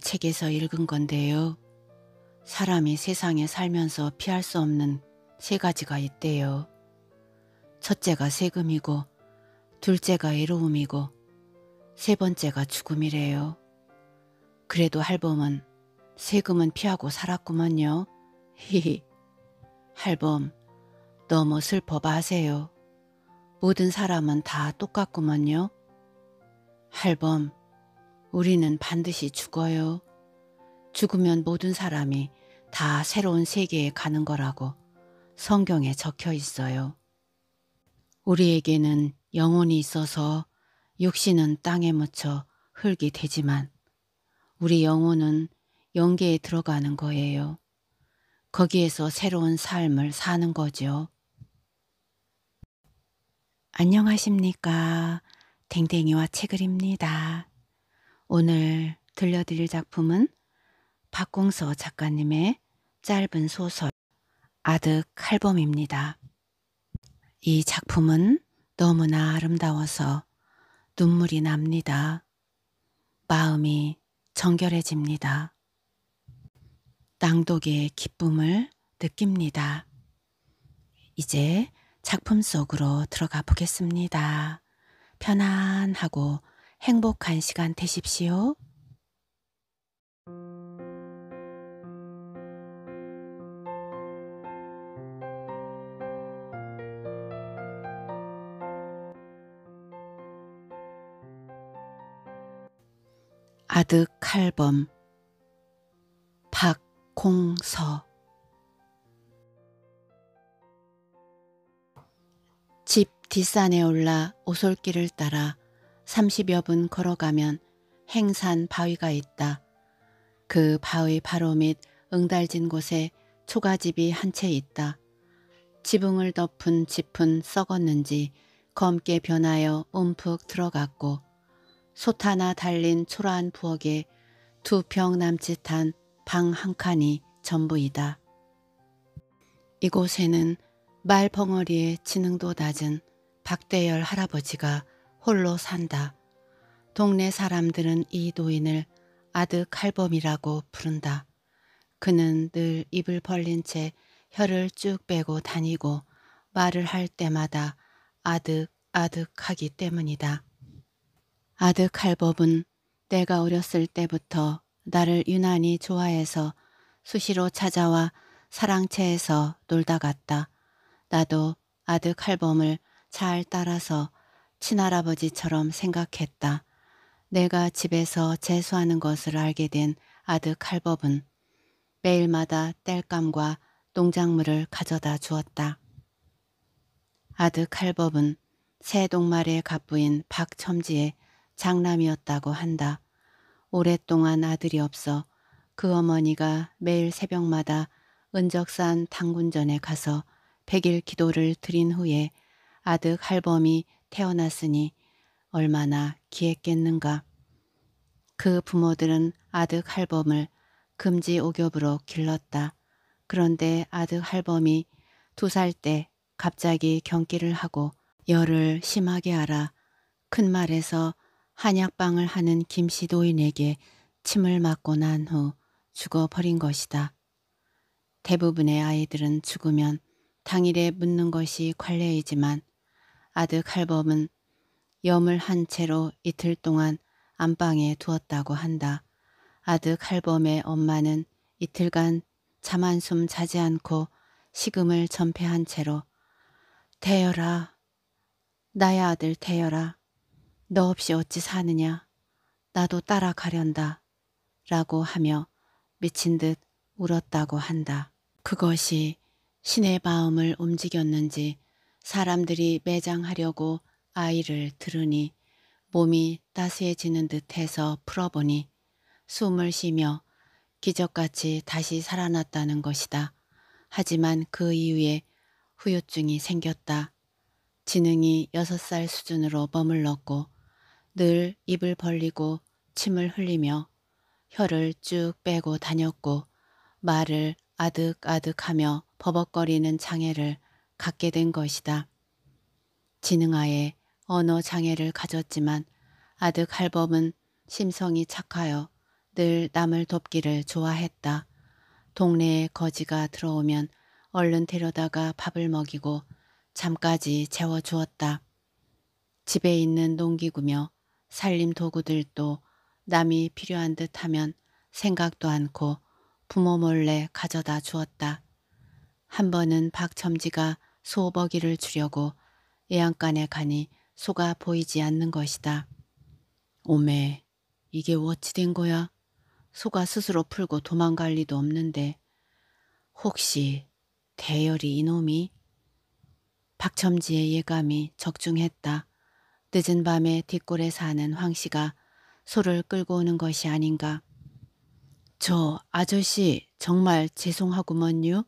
책에서 읽은 건데요. 사람이 세상에 살면서 피할 수 없는 세 가지가 있대요. 첫째가 세금이고, 둘째가 외로움이고세 번째가 죽음이래요. 그래도 할범은 세금은 피하고 살았구먼요. 히히. 할범, 너무 뭐 슬퍼봐 하세요. 모든 사람은 다 똑같구먼요. 할범, 우리는 반드시 죽어요. 죽으면 모든 사람이 다 새로운 세계에 가는 거라고 성경에 적혀 있어요. 우리에게는 영혼이 있어서 육신은 땅에 묻혀 흙이 되지만 우리 영혼은 영계에 들어가는 거예요. 거기에서 새로운 삶을 사는 거죠. 안녕하십니까. 댕댕이와 책을입니다. 오늘 들려드릴 작품은 박공서 작가님의 짧은 소설 아득 칼범입니다. 이 작품은 너무나 아름다워서 눈물이 납니다. 마음이 정결해집니다. 낭독의 기쁨을 느낍니다. 이제 작품 속으로 들어가 보겠습니다. 편안하고 행복한 시간 되십시오. 아득 칼범 박공서 집 뒷산에 올라 오솔길을 따라 30여 분 걸어가면 행산 바위가 있다. 그 바위 바로 밑 응달진 곳에 초가집이 한 채 있다. 지붕을 덮은 짚은 썩었는지 검게 변하여 움푹 들어갔고 소타나 달린 초라한 부엌에 두 평 남짓한 방 한 칸이 전부이다. 이곳에는 말벙어리의 지능도 낮은 박대열 할아버지가 홀로 산다. 동네 사람들은 이 노인을 아드 칼범이라고 부른다. 그는 늘 입을 벌린 채 혀를 쭉 빼고 다니고 말을 할 때마다 아득아득하기 때문이다. 아득 칼범은 내가 어렸을 때부터 나를 유난히 좋아해서 수시로 찾아와 사랑채에서 놀다 갔다. 나도 아득 칼범을 잘 따라서 친할아버지처럼 생각했다. 내가 집에서 재수하는 것을 알게 된 아드 칼법은 매일마다 땔감과 농작물을 가져다 주었다. 아드 칼법은 새 동말의 갑부인 박첨지의 장남이었다고 한다. 오랫동안 아들이 없어 그 어머니가 매일 새벽마다 은적산 당군전에 가서 백일 기도를 드린 후에 아득 할범이 태어났으니 얼마나 귀했겠는가그 부모들은 아득 할범을 금지 옥엽으로 길렀다. 그런데 아득 할범이 두 살 때 갑자기 경기를 하고 열을 심하게 알아 큰 말에서 한약방을 하는 김씨도인에게 침을 맞고 난 후 죽어버린 것이다. 대부분의 아이들은 죽으면 당일에 묻는 것이 관례이지만 아들 칼범은 염을 한 채로 이틀 동안 안방에 두었다고 한다. 아들 칼범의 엄마는 이틀간 잠 한숨 자지 않고 식음을 전폐한 채로 대여라 나의 아들 대여라 너 없이 어찌 사느냐, 나도 따라가련다 라고 하며 미친 듯 울었다고 한다. 그것이 신의 마음을 움직였는지 사람들이 매장하려고 아이를 들으니 몸이 따스해지는 듯해서 풀어보니 숨을 쉬며 기적같이 다시 살아났다는 것이다. 하지만 그 이후에 후유증이 생겼다. 지능이 여섯 살 수준으로 머물렀고 늘 입을 벌리고 침을 흘리며 혀를 쭉 빼고 다녔고 말을 아득아득하며 버벅거리는 장애를 갖게 된 것이다. 지능아의 언어 장애를 가졌지만 아득 할범은 심성이 착하여 늘 남을 돕기를 좋아했다. 동네에 거지가 들어오면 얼른 데려다가 밥을 먹이고 잠까지 재워주었다. 집에 있는 농기구며 살림 도구들도 남이 필요한 듯 하면 생각도 않고 부모 몰래 가져다 주었다. 한 번은 박첨지가 소버기를 주려고 애양간에 가니 소가 보이지 않는 것이다. 오메, 이게 어찌된 거야? 소가 스스로 풀고 도망갈 리도 없는데 혹시 대열이 이놈이? 박첨지의 예감이 적중했다. 늦은 밤에 뒷골에 사는 황씨가 소를 끌고 오는 것이 아닌가. 저 아저씨 정말 죄송하구먼요.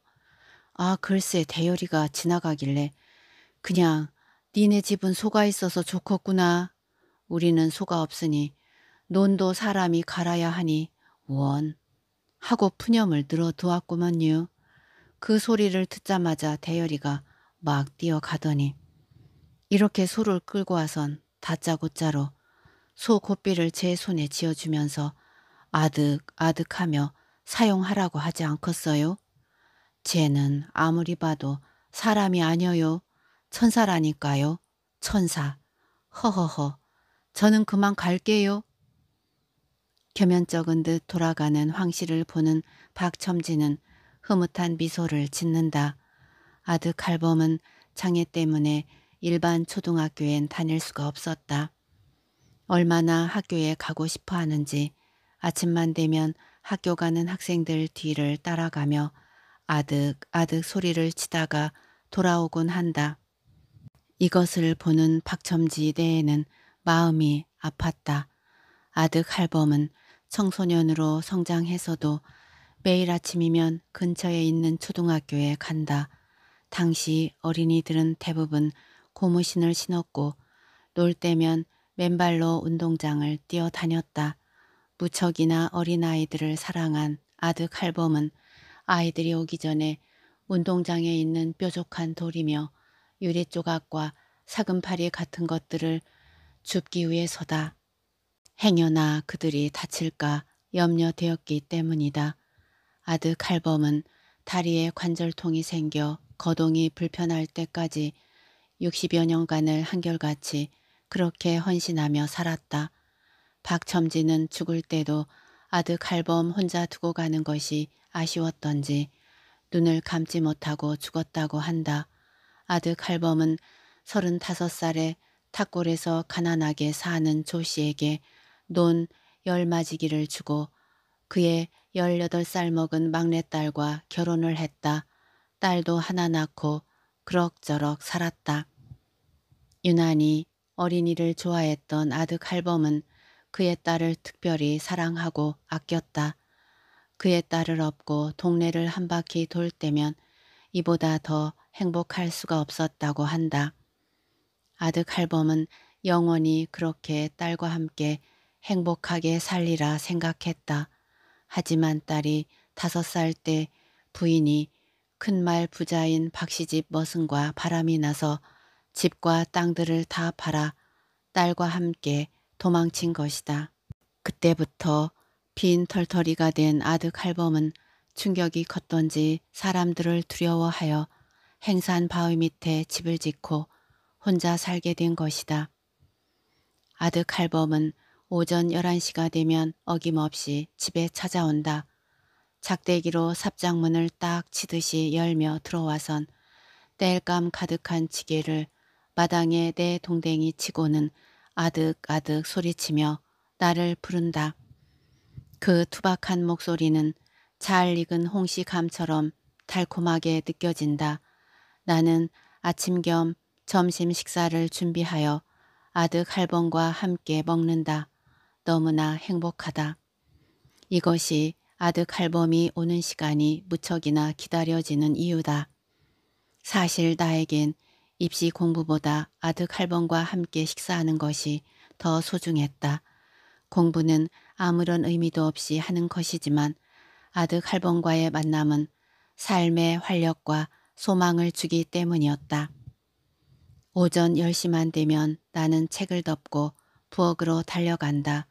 아 글쎄 대열이가 지나가길래 그냥 니네 집은 소가 있어서 좋겠구나. 우리는 소가 없으니 논도 사람이 갈아야 하니 원 하고 푸념을 늘어두었구먼요. 그 소리를 듣자마자 대열이가 막 뛰어가더니 이렇게 소를 끌고 와선 다짜고짜로 소 고삐를 제 손에 쥐어주면서 아득아득하며 사용하라고 하지 않겠어요? 쟤는 아무리 봐도 사람이 아니어요. 천사라니까요. 천사. 허허허. 저는 그만 갈게요. 겸연쩍은 듯 돌아가는 황 씨를 보는 박첨지는 흐뭇한 미소를 짓는다. 아드 칼범은 장애 때문에 일반 초등학교엔 다닐 수가 없었다. 얼마나 학교에 가고 싶어 하는지 아침만 되면 학교 가는 학생들 뒤를 따라가며 아득 아득 소리를 치다가 돌아오곤 한다. 이것을 보는 박첨지 내에는 마음이 아팠다. 아득 할범은 청소년으로 성장해서도 매일 아침이면 근처에 있는 초등학교에 간다. 당시 어린이들은 대부분 고무신을 신었고 놀 때면 맨발로 운동장을 뛰어다녔다. 무척이나 어린아이들을 사랑한 아득 할범은 아이들이 오기 전에 운동장에 있는 뾰족한 돌이며 유리조각과 사금파리 같은 것들을 줍기 위해 서다. 행여나 그들이 다칠까 염려되었기 때문이다. 아드 칼범은 다리에 관절통이 생겨 거동이 불편할 때까지 60여 년간을 한결같이 그렇게 헌신하며 살았다. 박첨지는 죽을 때도 아드 칼범 혼자 두고 가는 것이 아쉬웠던지 눈을 감지 못하고 죽었다고 한다. 아드 칼범은 35살에 탁골에서 가난하게 사는 조씨에게 논 열마지기를 주고 그의 18살 먹은 막내딸과 결혼을 했다. 딸도 하나 낳고 그럭저럭 살았다. 유난히 어린이를 좋아했던 아드 칼범은 그의 딸을 특별히 사랑하고 아꼈다. 그의 딸을 업고 동네를 한 바퀴 돌 때면 이보다 더 행복할 수가 없었다고 한다. 아득할범은 영원히 그렇게 딸과 함께 행복하게 살리라 생각했다. 하지만 딸이 다섯 살 때 부인이 큰 말 부자인 박씨집 머슴과 바람이 나서 집과 땅들을 다 팔아 딸과 함께 도망친 것이다. 그때부터 빈 털터리가 된 아드 칼범은 충격이 컸던지 사람들을 두려워하여 행산 바위 밑에 집을 짓고 혼자 살게 된 것이다. 아드 칼범은 오전 11시가 되면 어김없이 집에 찾아온다. 작대기로 삽장문을 딱 치듯이 열며 들어와선 땔감 가득한 지게를 마당에 내 동댕이 치고는 아득아득 소리치며 나를 부른다. 그 투박한 목소리는 잘 익은 홍시 감처럼 달콤하게 느껴진다. 나는 아침 겸 점심 식사를 준비하여 아득 할멈과 함께 먹는다. 너무나 행복하다. 이것이 아득 할멈이 오는 시간이 무척이나 기다려지는 이유다. 사실 나에겐 입시 공부보다 아드 칼번과 함께 식사하는 것이 더 소중했다. 공부는 아무런 의미도 없이 하는 것이지만 아드 칼번과의 만남은 삶의 활력과 소망을 주기 때문이었다. 오전 10시만 되면 나는 책을 덮고 부엌으로 달려간다.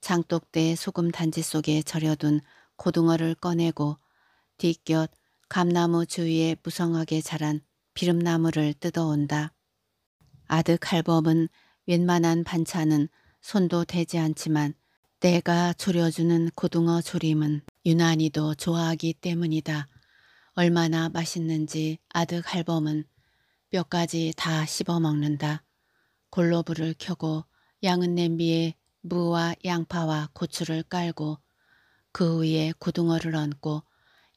장독대 소금 단지 속에 절여둔 고등어를 꺼내고 뒤곁 감나무 주위에 무성하게 자란 비름나무를 뜯어온다. 아드 칼범은 웬만한 반찬은 손도 대지 않지만 내가 졸여주는 고등어 조림은 유난히도 좋아하기 때문이다. 얼마나 맛있는지 아드 칼범은 뼈까지 다 씹어 먹는다. 골로불을 켜고 양은 냄비에 무와 양파와 고추를 깔고 그 위에 고등어를 얹고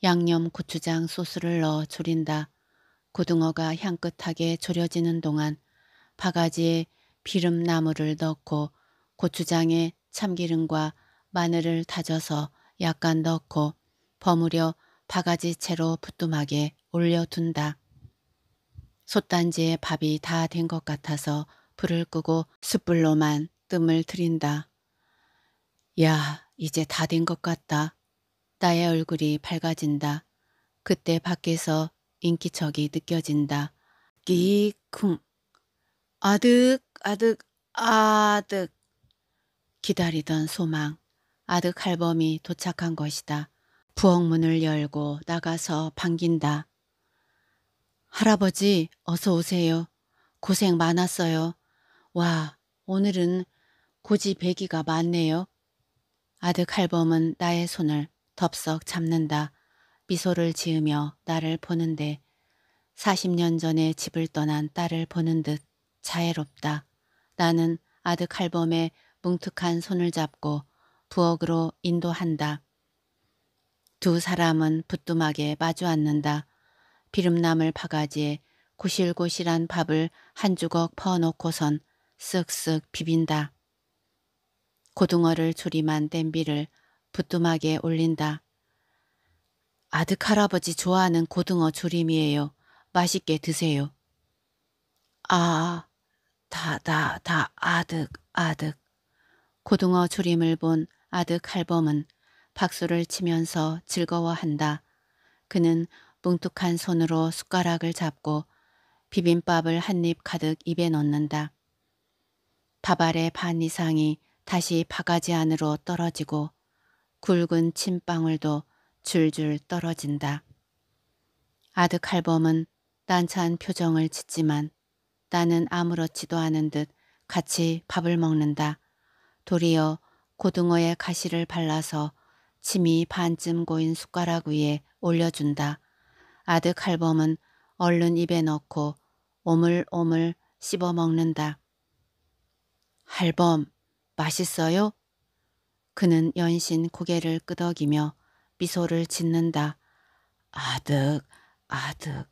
양념 고추장 소스를 넣어 졸인다. 고등어가 향긋하게 졸여지는 동안 바가지에 비름나물을 넣고 고추장에 참기름과 마늘을 다져서 약간 넣고 버무려 바가지 채로 부뚜막에 올려둔다. 솥단지에 밥이 다 된 것 같아서 불을 끄고 숯불로만 뜸을 들인다. 야 이제 다 된 것 같다. 나의 얼굴이 밝아진다. 그때 밖에서 인기척이 느껴진다. 끼쿵 아득 아득 아득 기다리던 소망 아득 할범이 도착한 것이다. 부엌 문을 열고 나가서 반긴다. 할아버지 어서 오세요. 고생 많았어요. 와 오늘은 고지 배기가 많네요. 아득 할범은 나의 손을 덥석 잡는다. 미소를 지으며 나를 보는데 40년 전에 집을 떠난 딸을 보는 듯 자애롭다. 나는 아득칼범에 뭉툭한 손을 잡고 부엌으로 인도한다. 두 사람은 부뚜막에 마주 앉는다. 비름나물 바가지에 고실고실한 밥을 한 주걱 퍼놓고선 쓱쓱 비빈다. 고등어를 조림한 냄비를 부뚜막에 올린다. 아득 할아버지 좋아하는 고등어 조림이에요. 맛있게 드세요. 아, 다, 다, 다, 아득, 아득. 고등어 조림을 본 아득 할범은 박수를 치면서 즐거워한다. 그는 뭉툭한 손으로 숟가락을 잡고 비빔밥을 한 입 가득 입에 넣는다. 밥알의 반 이상이 다시 바가지 안으로 떨어지고 굵은 침방울도 줄줄 떨어진다. 아드 칼범은 난처한 표정을 짓지만 나는 아무렇지도 않은 듯 같이 밥을 먹는다. 도리어 고등어에 가시를 발라서 침이 반쯤 고인 숟가락 위에 올려준다. 아드 칼범은 얼른 입에 넣고 오물오물 씹어 먹는다. 할범, 맛있어요? 그는 연신 고개를 끄덕이며 미소를 짓는다. 아득 아득.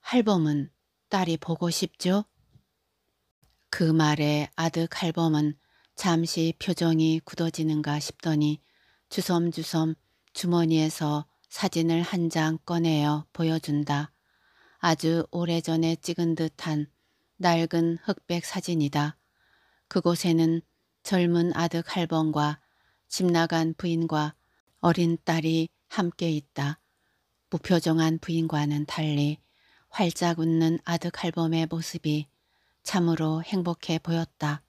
할범은 딸이 보고 싶죠? 그 말에 아득 할범은 잠시 표정이 굳어지는가 싶더니 주섬주섬 주머니에서 사진을 한 장 꺼내어 보여준다. 아주 오래전에 찍은 듯한 낡은 흑백 사진이다. 그곳에는 젊은 아득 할범과 집 나간 부인과 어린 딸이 함께 있다. 무표정한 부인과는 달리 활짝 웃는 아득 칼범의 모습이 참으로 행복해 보였다.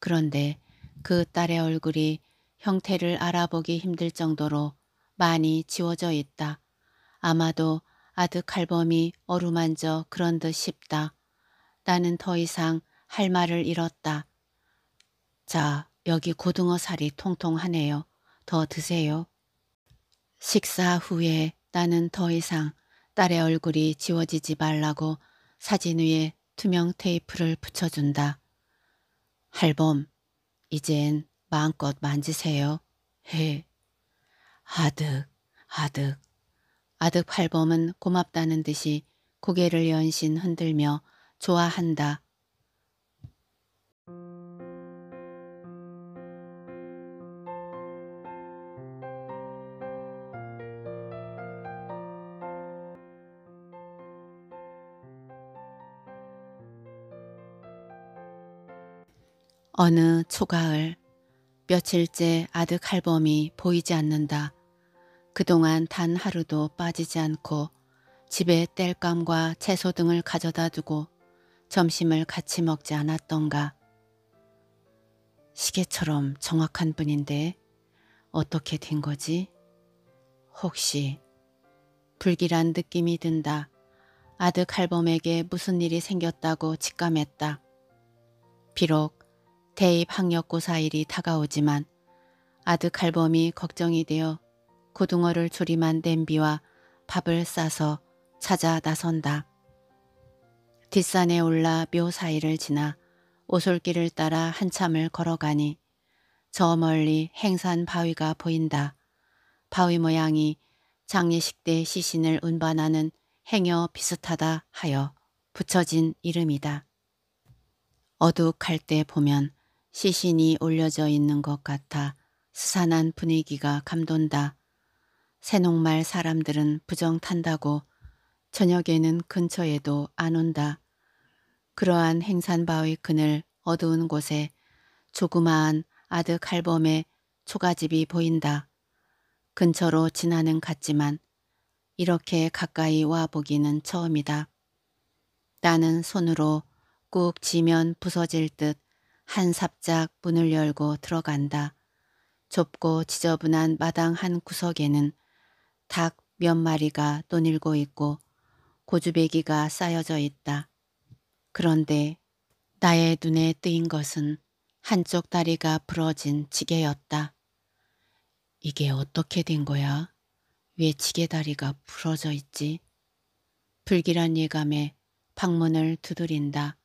그런데 그 딸의 얼굴이 형태를 알아보기 힘들 정도로 많이 지워져 있다. 아마도 아득 칼범이 어루만져 그런 듯 싶다. 나는 더 이상 할 말을 잃었다. 자, 여기 고등어 살이 통통하네요. 더 드세요. 식사 후에 나는 더 이상 딸의 얼굴이 지워지지 말라고 사진 위에 투명 테이프를 붙여준다. 할범, 이젠 마음껏 만지세요. 해. 아득, 아득. 아득 할범은 고맙다는 듯이 고개를 연신 흔들며 좋아한다. 어느 초가을 며칠째 아득 칼범이 보이지 않는다. 그동안 단 하루도 빠지지 않고 집에 땔감과 채소 등을 가져다 두고 점심을 같이 먹지 않았던가. 시계처럼 정확한 분인데 어떻게 된 거지? 혹시 불길한 느낌이 든다. 아득 칼범에게 무슨 일이 생겼다고 직감했다. 비록 대입 학력고사일이 다가오지만 아득할범이 걱정이 되어 고등어를 조림한 냄비와 밥을 싸서 찾아 나선다. 뒷산에 올라 묘 사이를 지나 오솔길을 따라 한참을 걸어가니 저 멀리 행산 바위가 보인다. 바위 모양이 장례식 때 시신을 운반하는 행여 비슷하다 하여 붙여진 이름이다. 어둑할 때 보면 시신이 올려져 있는 것 같아 수산한 분위기가 감돈다. 새녹말 사람들은 부정 탄다고 저녁에는 근처에도 안 온다. 그러한 행산바위 그늘 어두운 곳에 조그마한 아득할범의 초가집이 보인다. 근처로 지나는 갔지만 이렇게 가까이 와 보기는 처음이다. 나는 손으로 꾹 지면 부서질 듯한 삽짝 문을 열고 들어간다. 좁고 지저분한 마당 한 구석에는 닭 몇 마리가 논일고 있고 고주배기가 쌓여져 있다. 그런데 나의 눈에 뜨인 것은 한쪽 다리가 부러진 지게였다. 이게 어떻게 된 거야? 왜 지게 다리가 부러져 있지? 불길한 예감에 방문을 두드린다.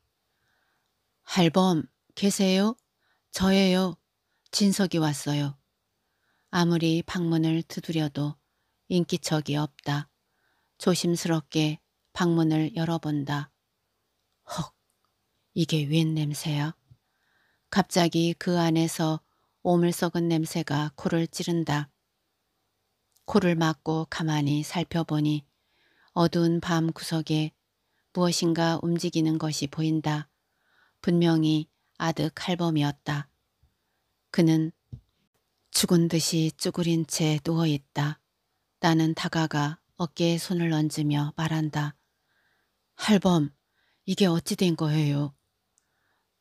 할범, 계세요? 저예요. 진석이 왔어요. 아무리 방문을 두드려도 인기척이 없다. 조심스럽게 방문을 열어본다. 헉, 이게 웬 냄새야? 갑자기 그 안에서 오물 썩은 냄새가 코를 찌른다. 코를 막고 가만히 살펴보니 어두운 밤 구석에 무엇인가 움직이는 것이 보인다. 분명히 아득 칼범이었다. 그는 죽은 듯이 쭈그린 채 누워있다. 나는 다가가 어깨에 손을 얹으며 말한다. 할범, 이게 어찌 된 거예요?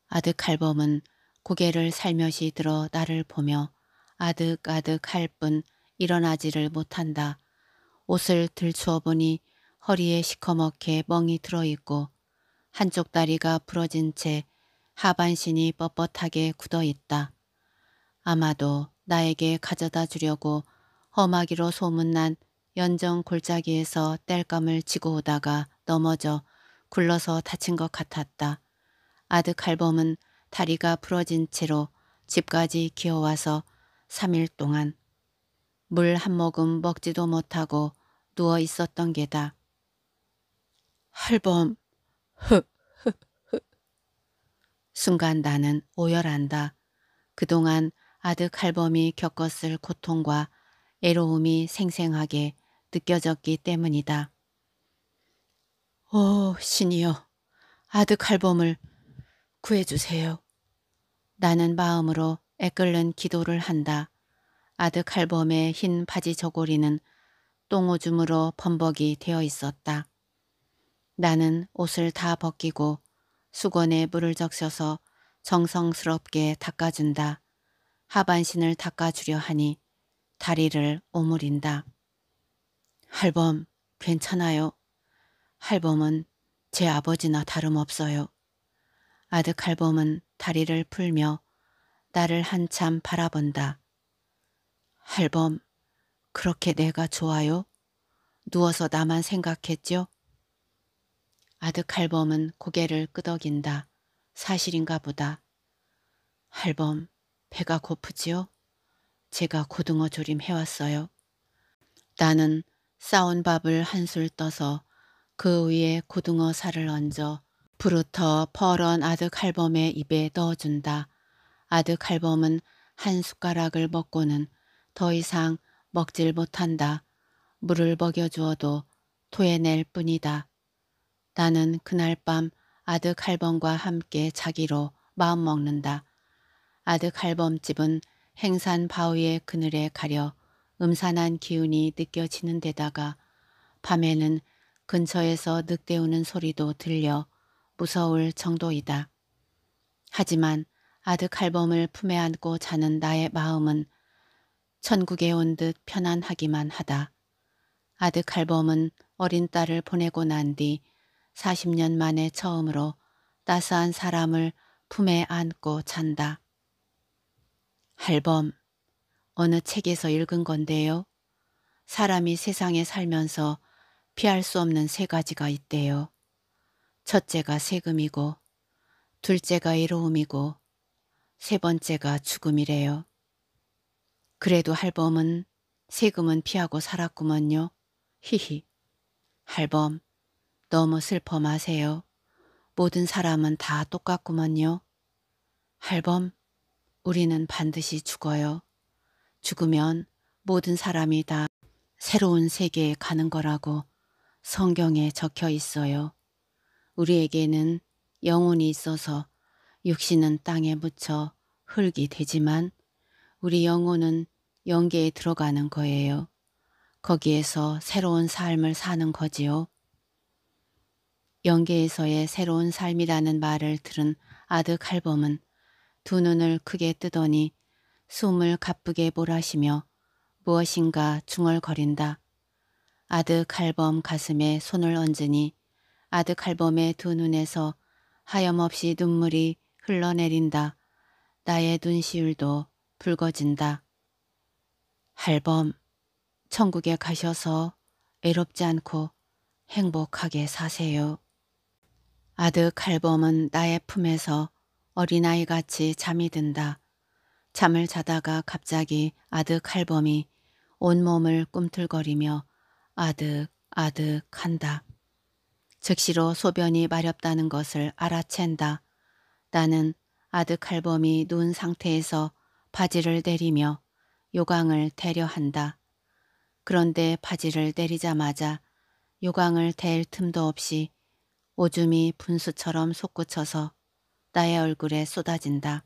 아득 할범은 고개를 살며시 들어 나를 보며 아득아득 할 뿐 일어나지를 못한다. 옷을 들추어 보니 허리에 시커멓게 멍이 들어있고 한쪽 다리가 부러진 채 하반신이 뻣뻣하게 굳어 있다. 아마도 나에게 가져다 주려고 험하기로 소문난 연정 골짜기에서 땔감을 치고 오다가 넘어져 굴러서 다친 것 같았다. 아드 칼범은 다리가 부러진 채로 집까지 기어와서 3일 동안 물 한 모금 먹지도 못하고 누워 있었던 게다. 할범, 흑, 순간 나는 오열한다. 그동안 아득할범이 겪었을 고통과 애로움이 생생하게 느껴졌기 때문이다. 오 신이여 아드 칼범을 구해주세요. 나는 마음으로 애끓는 기도를 한다. 아드 칼범의 흰 바지 저고리는 똥오줌으로 범벅이 되어 있었다. 나는 옷을 다 벗기고 수건에 물을 적셔서 정성스럽게 닦아준다. 하반신을 닦아주려 하니 다리를 오므린다. 할범 괜찮아요. 할범은 제 아버지나 다름없어요. 아득 할범은 다리를 풀며 나를 한참 바라본다. 할범, 그렇게 내가 좋아요? 누워서 나만 생각했죠? 아득 할범은 고개를 끄덕인다. 사실인가 보다. 할범, 배가 고프지요? 제가 고등어 조림 해왔어요. 나는 싸운 밥을 한 술 떠서 그 위에 고등어 살을 얹어 부르터 퍼런 아득 할범의 입에 넣어준다. 아득 할범은 한 숟가락을 먹고는 더 이상 먹질 못한다. 물을 먹여주어도 토해낼 뿐이다. 나는 그날 밤 아드 칼범과 함께 자기로 마음먹는다. 아드 칼범집은 행산 바위의 그늘에 가려 음산한 기운이 느껴지는 데다가 밤에는 근처에서 늑대 우는 소리도 들려 무서울 정도이다. 하지만 아드 칼범을 품에 안고 자는 나의 마음은 천국에 온 듯 편안하기만 하다. 아드 칼범은 어린 딸을 보내고 난뒤 40년 만에 처음으로 따스한 사람을 품에 안고 잔다. 할범, 어느 책에서 읽은 건데요. 사람이 세상에 살면서 피할 수 없는 세 가지가 있대요. 첫째가 세금이고, 둘째가 이로움이고, 세 번째가 죽음이래요. 그래도 할범은 세금은 피하고 살았구먼요. 히히. 할범, 너무 슬퍼 마세요. 모든 사람은 다 똑같구먼요. 할범, 우리는 반드시 죽어요. 죽으면 모든 사람이 다 새로운 세계에 가는 거라고 성경에 적혀 있어요. 우리에게는 영혼이 있어서 육신은 땅에 묻혀 흙이 되지만 우리 영혼은 영계에 들어가는 거예요. 거기에서 새로운 삶을 사는 거지요. 연계에서의 새로운 삶이라는 말을 들은 아드 칼범은 두 눈을 크게 뜨더니 숨을 가쁘게 몰아쉬며 무엇인가 중얼거린다. 아드 칼범 가슴에 손을 얹으니 아드 칼범의 두 눈에서 하염없이 눈물이 흘러내린다. 나의 눈시울도 붉어진다. 할범, 천국에 가셔서 애롭지 않고 행복하게 사세요. 아득 할범은 나의 품에서 어린아이같이 잠이 든다. 잠을 자다가 갑자기 아득 할범이 온몸을 꿈틀거리며 아득 아득 한다. 즉시로 소변이 마렵다는 것을 알아챈다. 나는 아득 할범이 누운 상태에서 바지를 내리며 요강을 대려 한다. 그런데 바지를 내리자마자 요강을 댈 틈도 없이 오줌이 분수처럼 솟구쳐서 나의 얼굴에 쏟아진다.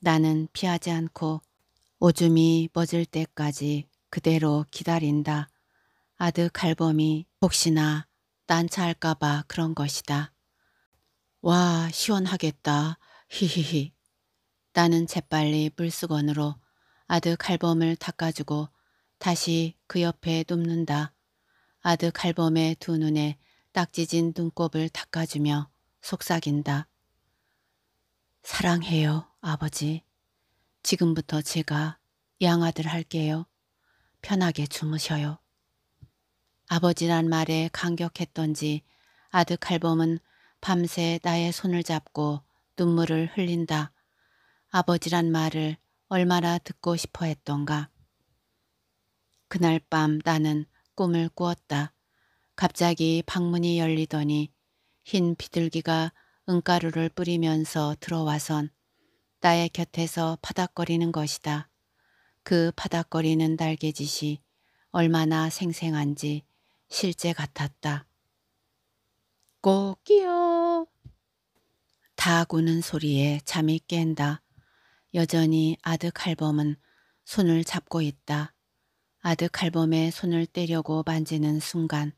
나는 피하지 않고 오줌이 멎을 때까지 그대로 기다린다. 아득할범이 혹시나 난처할까봐 그런 것이다. 와 시원하겠다. 히히히. 나는 재빨리 물수건으로 아득할범을 닦아주고 다시 그 옆에 눕는다. 아득할범의 두 눈에 딱지진 눈곱을 닦아주며 속삭인다. 사랑해요, 아버지. 지금부터 제가 양아들 할게요. 편하게 주무셔요. 아버지란 말에 감격했던지 아득칼범은 밤새 나의 손을 잡고 눈물을 흘린다. 아버지란 말을 얼마나 듣고 싶어 했던가. 그날 밤 나는 꿈을 꾸었다. 갑자기 방문이 열리더니 흰 비둘기가 은가루를 뿌리면서 들어와선 나의 곁에서 파닥거리는 것이다. 그 파닥거리는 날개짓이 얼마나 생생한지 실제 같았다. 꼬끼요. 다 구는 소리에 잠이 깬다. 여전히 아득칼범은 손을 잡고 있다. 아득칼범의 손을 떼려고 만지는 순간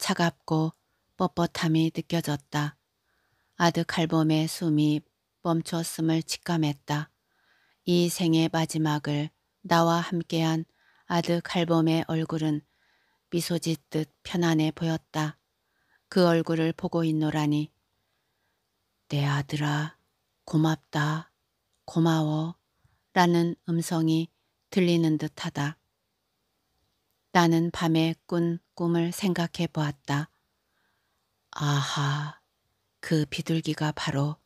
차갑고 뻣뻣함이 느껴졌다. 아득할 봄의 숨이 멈췄음을 직감했다. 이 생의 마지막을 나와 함께한 아득할 봄의 얼굴은 미소 짓듯 편안해 보였다. 그 얼굴을 보고 있노라니. 내 아들아 고맙다 고마워 라는 음성이 들리는 듯하다. 나는 밤에 꾼 꿈을 생각해 보았다. 아하, 그 비둘기가 바로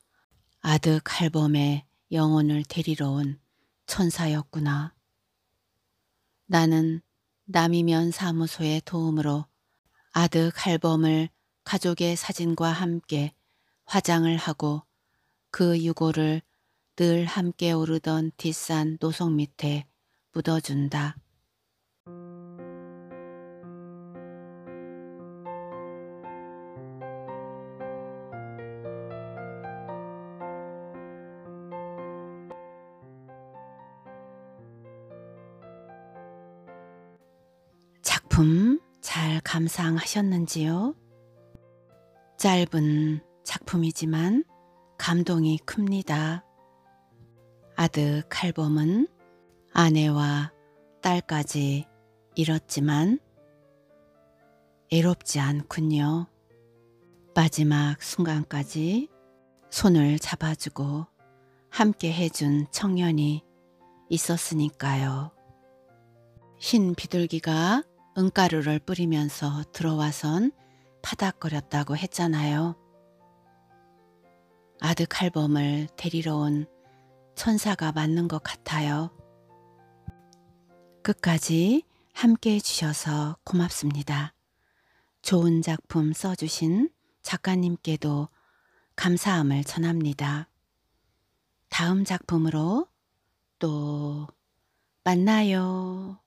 아드 칼범의 영혼을 데리러 온 천사였구나. 나는 남이면 사무소의 도움으로 아드 칼범을 가족의 사진과 함께 화장을 하고 그 유골을 늘 함께 오르던 뒷산 노석 밑에 묻어준다. 감상하셨는지요? 짧은 작품이지만 감동이 큽니다. 아득 칼범은 아내와 딸까지 잃었지만 애롭지 않군요. 마지막 순간까지 손을 잡아주고 함께 해준 청년이 있었으니까요. 흰 비둘기가 은가루를 뿌리면서 들어와선 파닥거렸다고 했잖아요. 아드 칼범을 데리러 온 천사가 맞는 것 같아요. 끝까지 함께 해주셔서 고맙습니다. 좋은 작품 써주신 작가님께도 감사함을 전합니다. 다음 작품으로 또 만나요.